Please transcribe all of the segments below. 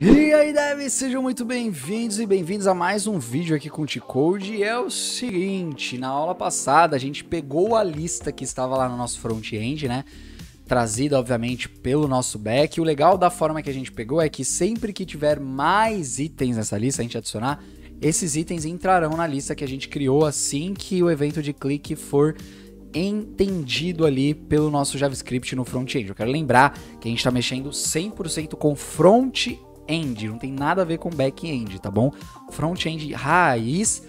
E aí, devs, sejam muito bem-vindos e bem-vindos a mais um vídeo aqui com o T-Code. é o seguinte, na aula passada a gente pegou a lista que estava lá no nosso front-end, né? Trazida, obviamente, pelo nosso back. E o legal da forma que a gente pegou é que sempre que tiver mais itens nessa lista, a gente adicionar, esses itens entrarão na lista que a gente criou assim que o evento de clique for entendido ali pelo nosso JavaScript no front-end. Eu quero lembrar que a gente está mexendo 100% com front end, não tem nada a ver com back-end, tá bom? Front-end raiz.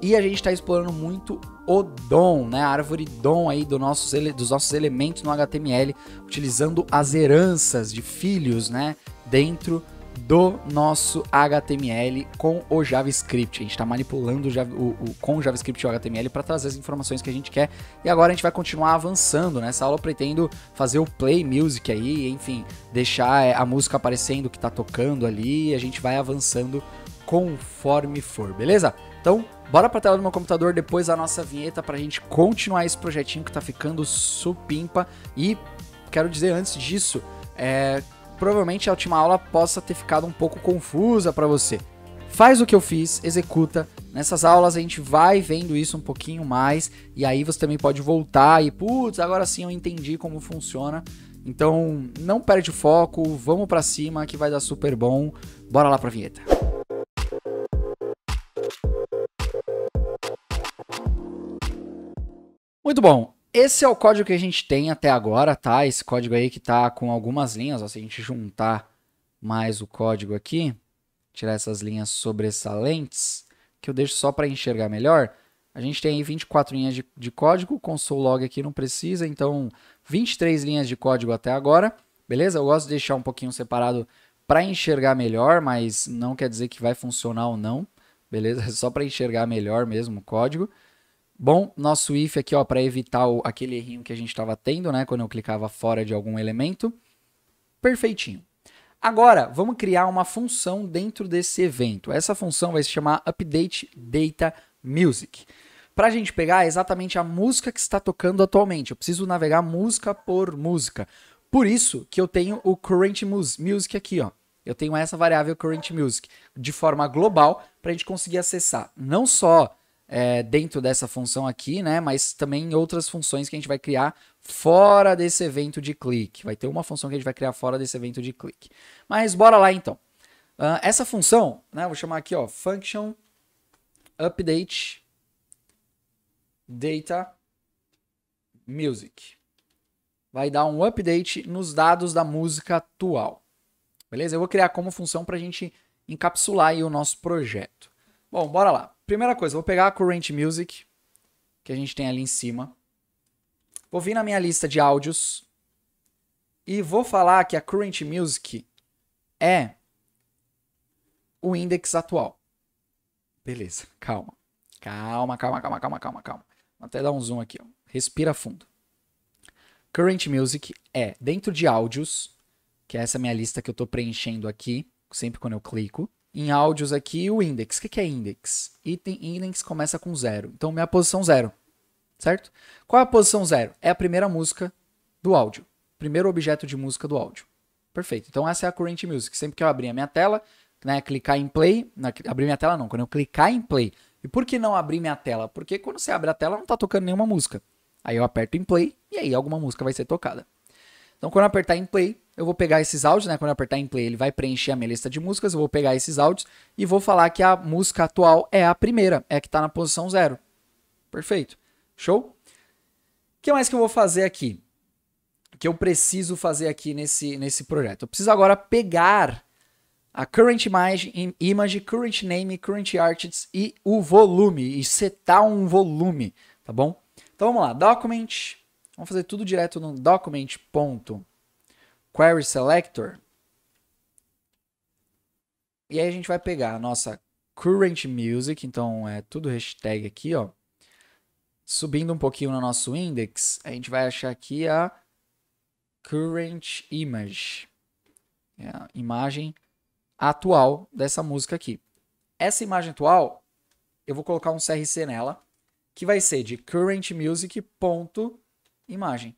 E a gente está explorando muito o DOM, né? A árvore DOM aí do nossos, dos nossos elementos no HTML, utilizando as heranças de filhos, né? Dentro do nosso HTML com o JavaScript. A gente está manipulando o, o, o, com o JavaScript e o HTML para trazer as informações que a gente quer. E agora a gente vai continuar avançando. Nessa né? aula eu pretendo fazer o play music aí, enfim, deixar é, a música aparecendo que está tocando ali. E a gente vai avançando conforme for, beleza? Então, bora para a tela do meu computador depois a nossa vinheta para a gente continuar esse projetinho que está ficando supimpa. E quero dizer antes disso, é, provavelmente a última aula possa ter ficado um pouco confusa para você. Faz o que eu fiz, executa. Nessas aulas a gente vai vendo isso um pouquinho mais e aí você também pode voltar e putz, agora sim eu entendi como funciona. Então, não perde o foco, vamos para cima que vai dar super bom. Bora lá a vinheta. Muito bom. Esse é o código que a gente tem até agora, tá? Esse código aí que tá com algumas linhas, ó, se a gente juntar mais o código aqui, tirar essas linhas sobressalentes, que eu deixo só para enxergar melhor, a gente tem aí 24 linhas de, de código, console log aqui não precisa, então 23 linhas de código até agora, beleza? Eu gosto de deixar um pouquinho separado para enxergar melhor, mas não quer dizer que vai funcionar ou não, beleza? É só para enxergar melhor mesmo o código. Bom, nosso if aqui, ó, para evitar o, aquele errinho que a gente estava tendo, né, quando eu clicava fora de algum elemento. Perfeitinho. Agora, vamos criar uma função dentro desse evento. Essa função vai se chamar update data music. Para a gente pegar é exatamente a música que está tocando atualmente, eu preciso navegar música por música. Por isso que eu tenho o current music aqui, ó. Eu tenho essa variável current music de forma global para a gente conseguir acessar não só é, dentro dessa função aqui, né? Mas também em outras funções que a gente vai criar fora desse evento de clique. Vai ter uma função que a gente vai criar fora desse evento de clique. Mas bora lá então. Uh, essa função, né? Vou chamar aqui, ó, function update data music. Vai dar um update nos dados da música atual. Beleza? Eu vou criar como função para a gente encapsular aí o nosso projeto. Bom, bora lá. Primeira coisa, vou pegar a Current Music, que a gente tem ali em cima. Vou vir na minha lista de áudios e vou falar que a Current Music é o index atual. Beleza, calma. Calma, calma, calma, calma, calma, calma. Vou até dar um zoom aqui, ó. Respira fundo. Current Music é dentro de áudios, que é essa minha lista que eu estou preenchendo aqui, sempre quando eu clico em áudios aqui o index. O que é index? Item index começa com zero. Então, minha posição zero, certo? Qual é a posição zero? É a primeira música do áudio. Primeiro objeto de música do áudio. Perfeito. Então, essa é a Current Music. Sempre que eu abrir a minha tela, né, clicar em play... abrir minha tela não, quando eu clicar em play. E por que não abrir minha tela? Porque quando você abre a tela, não está tocando nenhuma música. Aí eu aperto em play e aí alguma música vai ser tocada. Então, quando eu apertar em play, eu vou pegar esses áudios, né? Quando eu apertar em play, ele vai preencher a minha lista de músicas. Eu vou pegar esses áudios e vou falar que a música atual é a primeira, é a que está na posição zero. Perfeito. Show? O que mais que eu vou fazer aqui? O que eu preciso fazer aqui nesse, nesse projeto? Eu preciso agora pegar a current image, image, current name, current artists e o volume, e setar um volume, tá bom? Então vamos lá, document, Vamos fazer tudo direto no document.querySelector. selector. E aí a gente vai pegar a nossa current music, então é tudo hashtag aqui, ó. Subindo um pouquinho no nosso index, a gente vai achar aqui a current image. É a imagem atual dessa música aqui. Essa imagem atual, eu vou colocar um CRC nela, que vai ser de currentmusic.com imagem,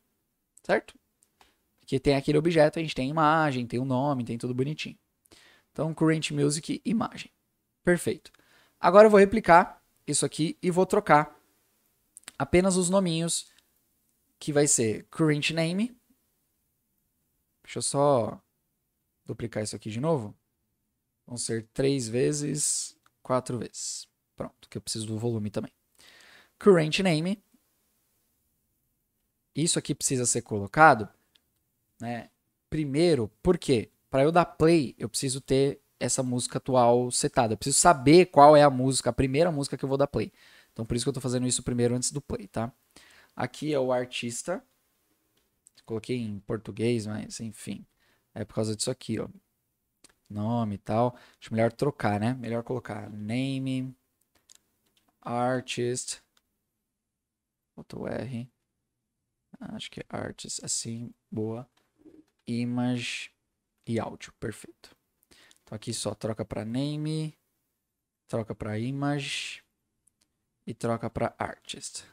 certo? Porque tem aquele objeto, a gente tem imagem, tem o um nome, tem tudo bonitinho. Então, current music, imagem. Perfeito. Agora eu vou replicar isso aqui e vou trocar apenas os nominhos, que vai ser current name. Deixa eu só duplicar isso aqui de novo. Vão ser três vezes, quatro vezes. Pronto, que eu preciso do volume também. Current name isso aqui precisa ser colocado, né? Primeiro, por quê? Para eu dar play, eu preciso ter essa música atual setada. Eu preciso saber qual é a música, a primeira música que eu vou dar play. Então, por isso que eu estou fazendo isso primeiro antes do play, tá? Aqui é o artista. Coloquei em português, mas enfim. É por causa disso aqui, ó. Nome e tal. Acho melhor trocar, né? Melhor colocar name, artist. Outro R. Acho que artes, assim, boa. Image e áudio, perfeito. Então aqui só troca para name, troca para image e troca para artist.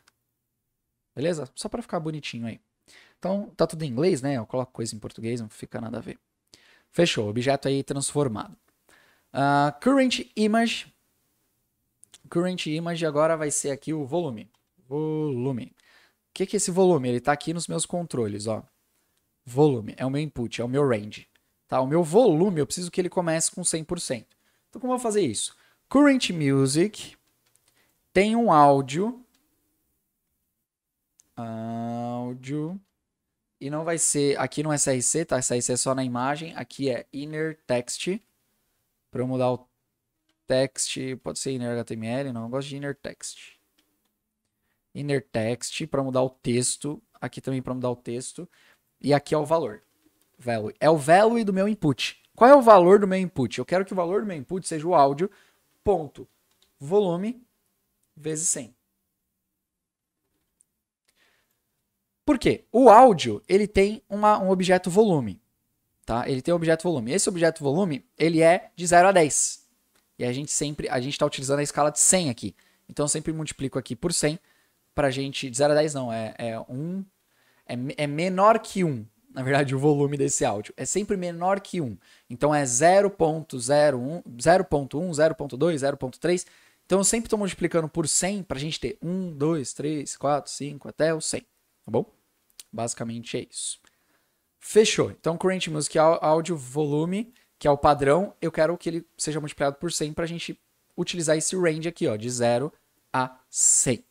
Beleza? Só para ficar bonitinho aí. Então, tá tudo em inglês, né? Eu coloco coisa em português, não fica nada a ver. Fechou, objeto aí transformado. Uh, current image. Current image agora vai ser aqui o volume. Volume que, que é esse volume? Ele está aqui nos meus controles, ó. Volume é o meu input, é o meu range. Tá? O meu volume, eu preciso que ele comece com 100%. Então, como eu vou fazer isso? Current Music tem um áudio. Áudio. E não vai ser. Aqui no é SRC, tá? SRC é só na imagem. Aqui é inner text. Para eu mudar o text, pode ser inner HTML, não. Eu gosto de inner text inner text para mudar o texto, aqui também para mudar o texto, e aqui é o valor. Value. É o value do meu input. Qual é o valor do meu input? Eu quero que o valor do meu input seja o áudio, ponto, volume, vezes 100. Por quê? O áudio, ele tem uma, um objeto volume, tá? Ele tem um objeto volume. Esse objeto volume, ele é de 0 a 10. E a gente sempre, a gente está utilizando a escala de 100 aqui. Então, eu sempre multiplico aqui por 100 pra gente. De 0 a 10 não, é, é um. É, é menor que 1. Um, na verdade, o volume desse áudio. É sempre menor que 1. Um. Então é 0.01, 0.1, 0.2, 0.3. Então eu sempre estou multiplicando por 100 pra gente ter 1, 2, 3, 4, 5, até o 100. Tá bom? Basicamente é isso. Fechou. Então, Current Music áudio volume, que é o padrão, eu quero que ele seja multiplicado por 100 para a gente utilizar esse range aqui, ó, de 0 a 100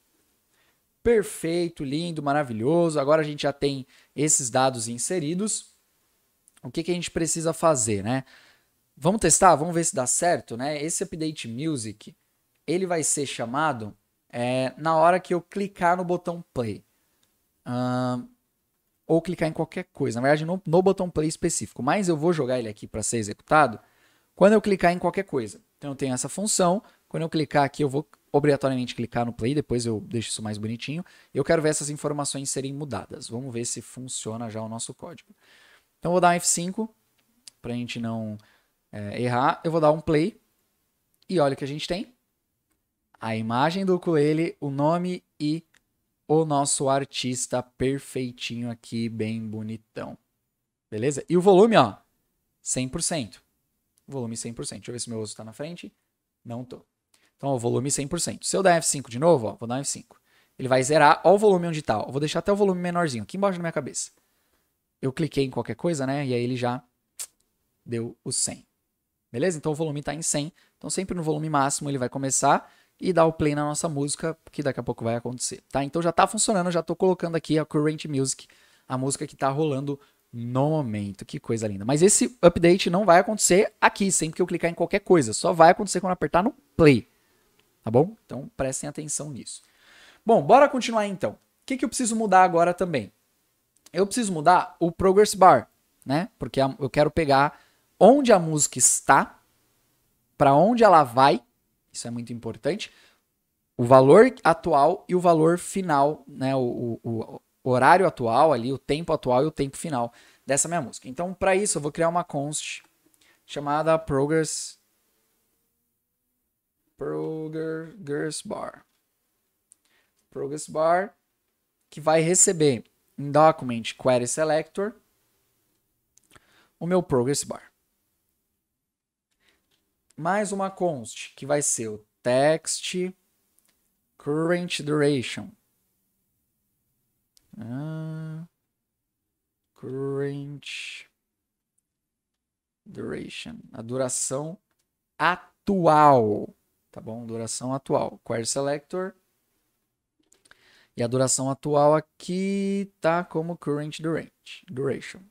perfeito, lindo, maravilhoso. Agora a gente já tem esses dados inseridos. O que, que a gente precisa fazer, né? Vamos testar, vamos ver se dá certo, né? Esse update music, ele vai ser chamado é, na hora que eu clicar no botão play. Uh, ou clicar em qualquer coisa. Na verdade, no, no botão play específico. Mas eu vou jogar ele aqui para ser executado quando eu clicar em qualquer coisa. Então eu tenho essa função. Quando eu clicar aqui, eu vou obrigatoriamente clicar no play, depois eu deixo isso mais bonitinho. Eu quero ver essas informações serem mudadas. Vamos ver se funciona já o nosso código. Então vou dar um F5 para a gente não é, errar. Eu vou dar um play e olha o que a gente tem. A imagem do coelho, o nome e o nosso artista perfeitinho aqui, bem bonitão. Beleza? E o volume, ó, 100%. Volume 100%. Deixa eu ver se meu osso está na frente. Não tô. Então, o volume 100%. Se eu dar F5 de novo, ó, vou dar F5. Ele vai zerar, ó o volume onde tá. Vou deixar até o volume menorzinho, aqui embaixo na minha cabeça. Eu cliquei em qualquer coisa, né? E aí ele já deu o 100. Beleza? Então o volume está em 100. Então sempre no volume máximo ele vai começar e dar o play na nossa música, que daqui a pouco vai acontecer, tá? Então já está funcionando, já estou colocando aqui a Current Music, a música que está rolando no momento. Que coisa linda. Mas esse update não vai acontecer aqui, sempre que eu clicar em qualquer coisa. Só vai acontecer quando apertar no play. Tá bom? Então prestem atenção nisso. Bom, bora continuar então. O que, que eu preciso mudar agora também? Eu preciso mudar o progress bar, né? Porque eu quero pegar onde a música está, para onde ela vai, isso é muito importante, o valor atual e o valor final, né? O, o, o horário atual ali, o tempo atual e o tempo final dessa minha música. Então, para isso, eu vou criar uma const chamada progress Progress Bar. Progress Bar, que vai receber em Document Query Selector o meu Progress Bar. Mais uma const, que vai ser o text current duration. Ah, current duration, a duração atual tá bom? Duração atual, query selector. E a duração atual aqui tá como current duration.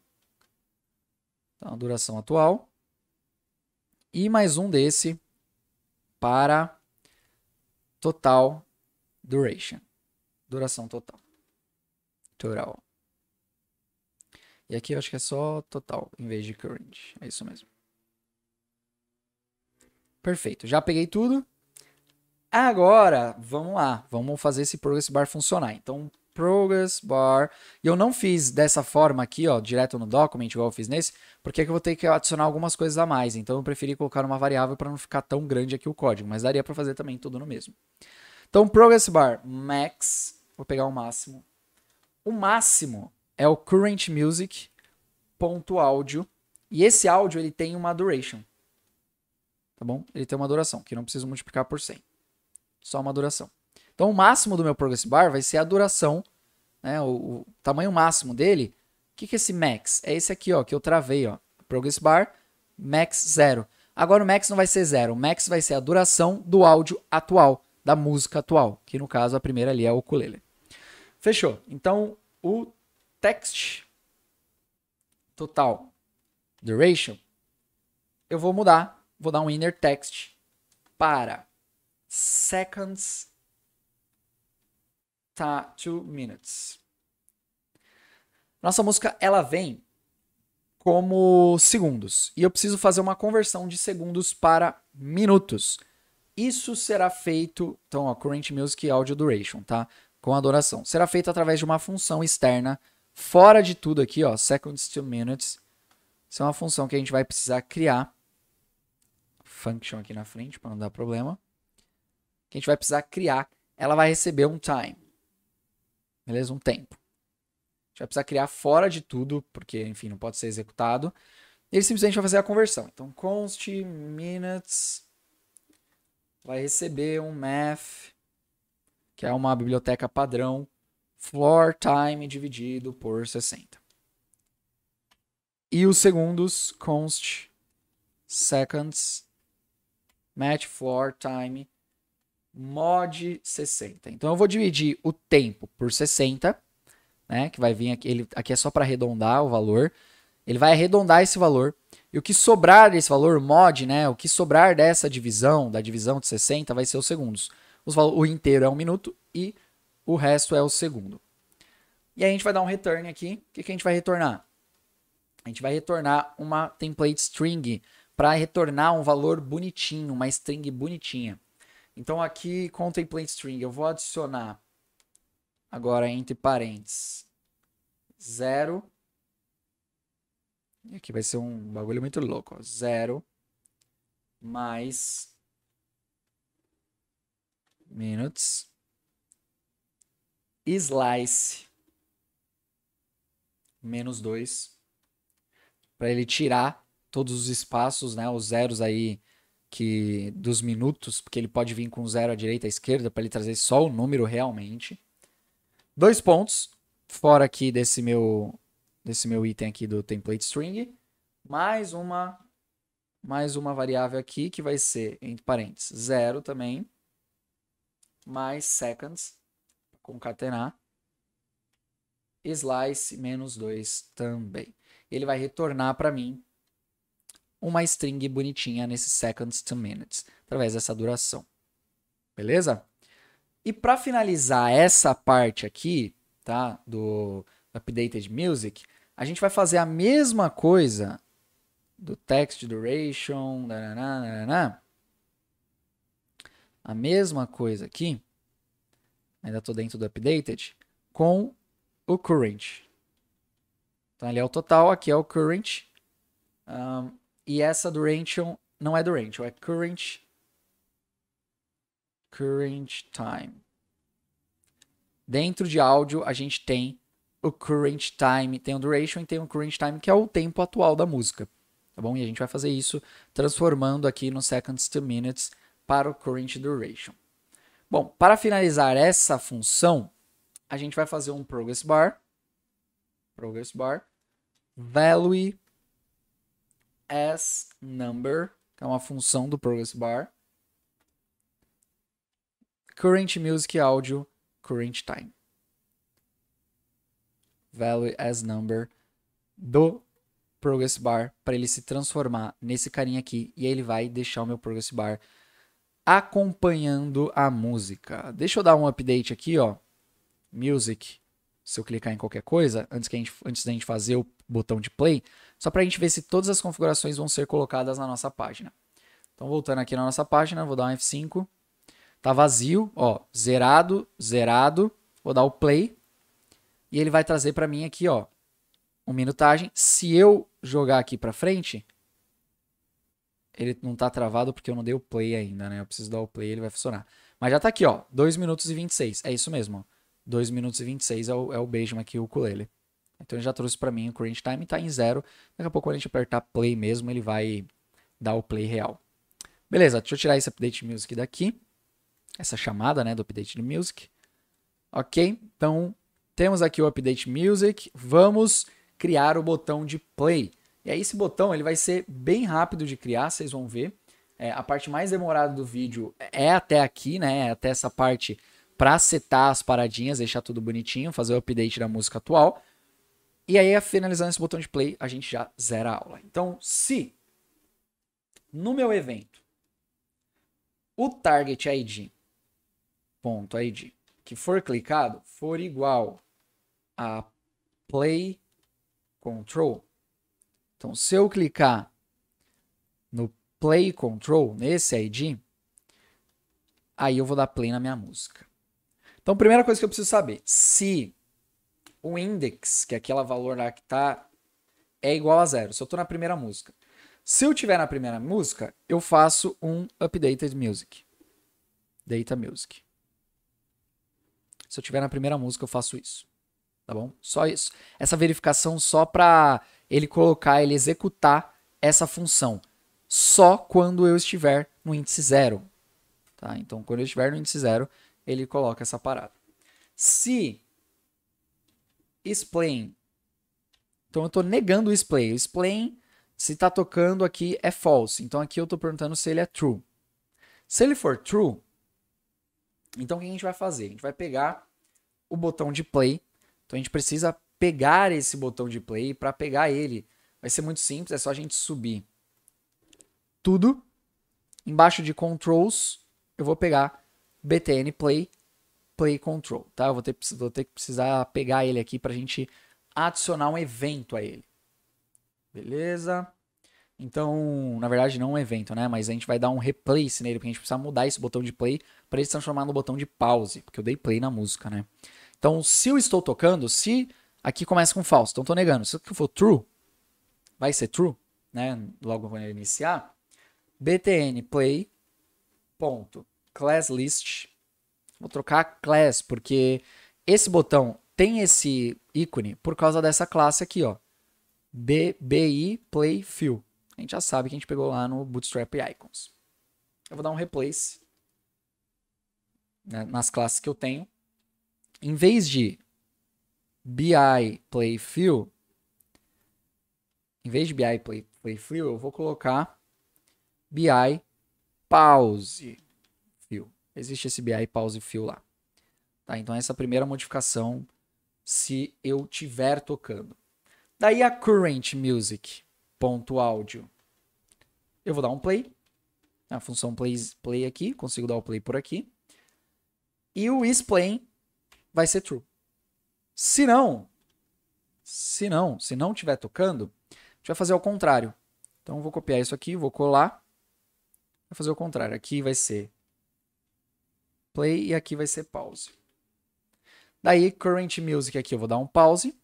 Então, a duração atual. E mais um desse para total duration. Duração total. Total. E aqui eu acho que é só total, em vez de current. É isso mesmo. Perfeito, já peguei tudo. Agora, vamos lá, vamos fazer esse progress bar funcionar. Então, progress bar, e eu não fiz dessa forma aqui, ó, direto no document, igual eu fiz nesse, porque é que eu vou ter que adicionar algumas coisas a mais. Então, eu preferi colocar uma variável para não ficar tão grande aqui o código, mas daria para fazer também tudo no mesmo. Então, progress bar max, vou pegar o máximo. O máximo é o current music ponto áudio, e esse áudio ele tem uma duration tá bom? Ele tem uma duração, que não preciso multiplicar por 100. Só uma duração. Então, o máximo do meu progress bar vai ser a duração, né, o, o tamanho máximo dele. O que, que é esse max? É esse aqui, ó, que eu travei, ó. Progress bar, max zero. Agora, o max não vai ser zero. O max vai ser a duração do áudio atual, da música atual, que no caso a primeira ali é o ukulele. Fechou. Então, o text total duration, eu vou mudar Vou dar um inner text para seconds tá two minutes. Nossa música ela vem como segundos e eu preciso fazer uma conversão de segundos para minutos. Isso será feito, então, ó, Current Music Audio Duration, tá? Com adoração. Será feito através de uma função externa fora de tudo aqui, ó, seconds to minutes. Isso é uma função que a gente vai precisar criar function aqui na frente para não dar problema. Que a gente vai precisar criar. Ela vai receber um time. Beleza? Um tempo. A gente vai precisar criar fora de tudo, porque, enfim, não pode ser executado. E ele simplesmente vai fazer a conversão. Então, const minutes vai receber um math, que é uma biblioteca padrão, floor time dividido por 60. E os segundos, const seconds, match floor time mod 60. Então eu vou dividir o tempo por 60, né, que vai vir aqui, ele, aqui é só para arredondar o valor. Ele vai arredondar esse valor. E o que sobrar desse valor mod, né, o que sobrar dessa divisão, da divisão de 60 vai ser os segundos. Os, o inteiro é um minuto e o resto é o segundo. E aí a gente vai dar um return aqui. O que, que a gente vai retornar? A gente vai retornar uma template string para retornar um valor bonitinho, uma string bonitinha. Então aqui, contemplate string, eu vou adicionar agora entre parênteses zero E aqui vai ser um bagulho muito louco, zero mais minutes slice menos dois para ele tirar todos os espaços, né? Os zeros aí que dos minutos, porque ele pode vir com zero à direita, à esquerda, para ele trazer só o número realmente. Dois pontos, fora aqui desse meu desse meu item aqui do template string, mais uma mais uma variável aqui que vai ser entre parênteses zero também mais seconds concatenar slice menos dois também. Ele vai retornar para mim uma string bonitinha nesse seconds to minutes, através dessa duração. Beleza? E para finalizar essa parte aqui, tá, do updated music, a gente vai fazer a mesma coisa do text duration, nanana, a mesma coisa aqui, ainda estou dentro do updated, com o current. Então ali é o total, aqui é o current. Um, e essa do Ranchon não é do é current. Current time. Dentro de áudio, a gente tem o current time, tem o duration e tem o current time, que é o tempo atual da música. Tá bom? E a gente vai fazer isso transformando aqui no seconds to minutes para o current duration. Bom, para finalizar essa função, a gente vai fazer um progress bar. Progress bar. Value as number, que é uma função do progress bar. Current music audio, current time. Value as number do progress bar para ele se transformar nesse carinha aqui e aí ele vai deixar o meu progress bar acompanhando a música. Deixa eu dar um update aqui, ó. Music. Se eu clicar em qualquer coisa, antes, que a gente, antes da gente fazer o botão de play, só para a gente ver se todas as configurações vão ser colocadas na nossa página. Então, voltando aqui na nossa página, vou dar um F5. Tá vazio, ó, zerado, zerado. Vou dar o play. E ele vai trazer para mim aqui, ó, um minutagem. Se eu jogar aqui para frente, ele não tá travado porque eu não dei o play ainda, né? Eu preciso dar o play, ele vai funcionar. Mas já tá aqui, ó, 2 minutos e 26. É isso mesmo, ó. 2 minutos e 26 é o, é o beijo aqui, o ukulele. Então ele já trouxe para mim o current Time, está em zero. Daqui a pouco, quando a gente apertar play mesmo, ele vai dar o play real. Beleza, deixa eu tirar esse update music daqui. Essa chamada, né, do update de music. Ok, então temos aqui o update music. Vamos criar o botão de play. E aí esse botão ele vai ser bem rápido de criar, vocês vão ver. É, a parte mais demorada do vídeo é até aqui, né? É até essa parte para setar as paradinhas, deixar tudo bonitinho, fazer o update da música atual. E aí, finalizando esse botão de play, a gente já zera a aula. Então, se no meu evento o target ID, ponto ID, que for clicado, for igual a play control. Então, se eu clicar no play control, nesse ID, aí eu vou dar play na minha música. Então, primeira coisa que eu preciso saber, se o index, que é aquele valor lá que tá, é igual a zero. Se eu tô na primeira música. Se eu tiver na primeira música, eu faço um updated music. Data music. Se eu tiver na primeira música, eu faço isso. Tá bom? Só isso. Essa verificação só para ele colocar, ele executar essa função. Só quando eu estiver no índice zero. Tá? Então, quando eu estiver no índice zero, ele coloca essa parada. Se explain. Então eu estou negando o explain. O explain, se está tocando aqui, é false. Então aqui eu estou perguntando se ele é true. Se ele for true, então o que a gente vai fazer? A gente vai pegar o botão de play. Então a gente precisa pegar esse botão de play. Para pegar ele, vai ser muito simples, é só a gente subir tudo. Embaixo de controls, eu vou pegar btn play Play Control, tá? Eu vou ter, vou ter que precisar pegar ele aqui para a gente adicionar um evento a ele. Beleza? Então, na verdade, não um evento, né? Mas a gente vai dar um replace nele, porque a gente precisa mudar esse botão de play para ele se transformar no botão de pause, porque eu dei play na música, né? Então, se eu estou tocando, se aqui começa com falso, então estou negando. Se eu for true, vai ser true, né? Logo quando ele iniciar, btn play ponto class list Vou trocar class, porque esse botão tem esse ícone por causa dessa classe aqui, ó. BBI Play Fill. A gente já sabe que a gente pegou lá no Bootstrap Icons. Eu vou dar um replace né, nas classes que eu tenho. Em vez de BI Play Fill, em vez de BI Play, Play Fill, eu vou colocar BI Pause existe esse BI pause e lá. Tá, então essa primeira modificação se eu tiver tocando. Daí a current music ponto áudio. Eu vou dar um play. A função play, play aqui, consigo dar o play por aqui. E o is playing vai ser true. Se não, se não, se não tiver tocando, a gente vai fazer ao contrário. Então eu vou copiar isso aqui, vou colar. Vou fazer o contrário. Aqui vai ser play e aqui vai ser pause. Daí, current music aqui eu vou dar um pause.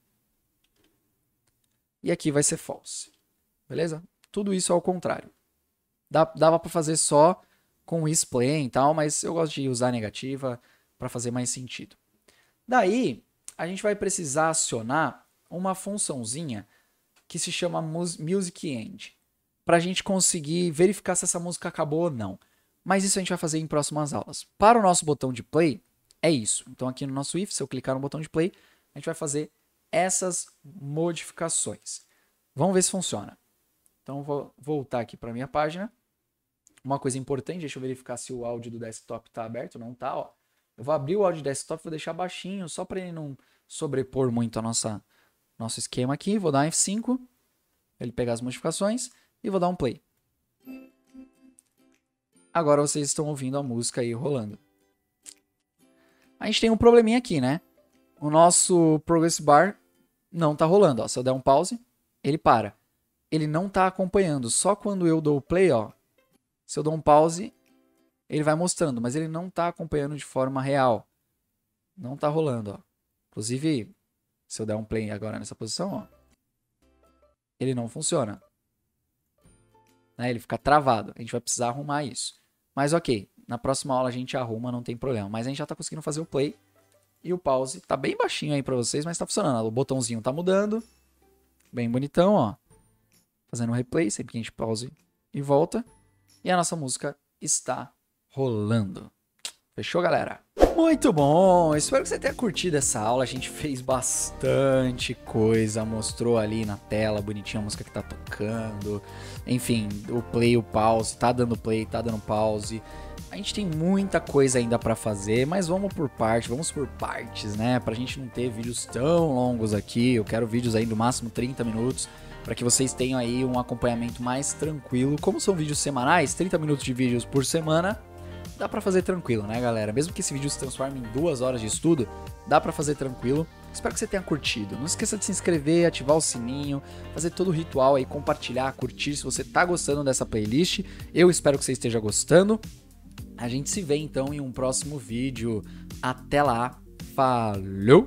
E aqui vai ser false. Beleza? Tudo isso ao contrário. Dava para fazer só com explain e tal, mas eu gosto de usar negativa para fazer mais sentido. Daí, a gente vai precisar acionar uma funçãozinha que se chama Music End, para a gente conseguir verificar se essa música acabou ou não. Mas isso a gente vai fazer em próximas aulas. Para o nosso botão de play, é isso. Então aqui no nosso if, se eu clicar no botão de play, a gente vai fazer essas modificações. Vamos ver se funciona. Então vou voltar aqui para minha página. Uma coisa importante, deixa eu verificar se o áudio do desktop está aberto, não está, ó. Eu vou abrir o áudio do desktop, vou deixar baixinho, só para ele não sobrepor muito a nossa nosso esquema aqui. Vou dar um F5, ele pegar as modificações e vou dar um play. Agora vocês estão ouvindo a música aí rolando. A gente tem um probleminha aqui, né? O nosso progress bar não tá rolando, ó. Se eu der um pause, ele para. Ele não tá acompanhando. Só quando eu dou play, ó. Se eu dou um pause, ele vai mostrando, mas ele não tá acompanhando de forma real. Não tá rolando, ó. Inclusive, se eu der um play agora nessa posição, ó, ele não funciona. Né? Ele fica travado. A gente vai precisar arrumar isso. Mas ok, na próxima aula a gente arruma, não tem problema. Mas a gente já tá conseguindo fazer o play e o pause. Tá bem baixinho aí pra vocês, mas tá funcionando. O botãozinho tá mudando. Bem bonitão, ó. Fazendo um replay, sempre que a gente pause e volta. E a nossa música está rolando. Fechou, galera? Muito bom! Espero que você tenha curtido essa aula. A gente fez bastante coisa, mostrou ali na tela bonitinha a música que tá tocando. Enfim, o play, o pause, tá dando play, tá dando pause. A gente tem muita coisa ainda para fazer, mas vamos por parte, vamos por partes, né? Pra gente não ter vídeos tão longos aqui. Eu quero vídeos aí no máximo 30 minutos para que vocês tenham aí um acompanhamento mais tranquilo. Como são vídeos semanais, 30 minutos de vídeos por semana, dá para fazer tranquilo, né, galera? Mesmo que esse vídeo se transforme em duas horas de estudo, dá para fazer tranquilo. Espero que você tenha curtido. Não esqueça de se inscrever, ativar o sininho, fazer todo o ritual aí, compartilhar, curtir se você tá gostando dessa playlist. Eu espero que você esteja gostando. A gente se vê então em um próximo vídeo. Até lá. Falou!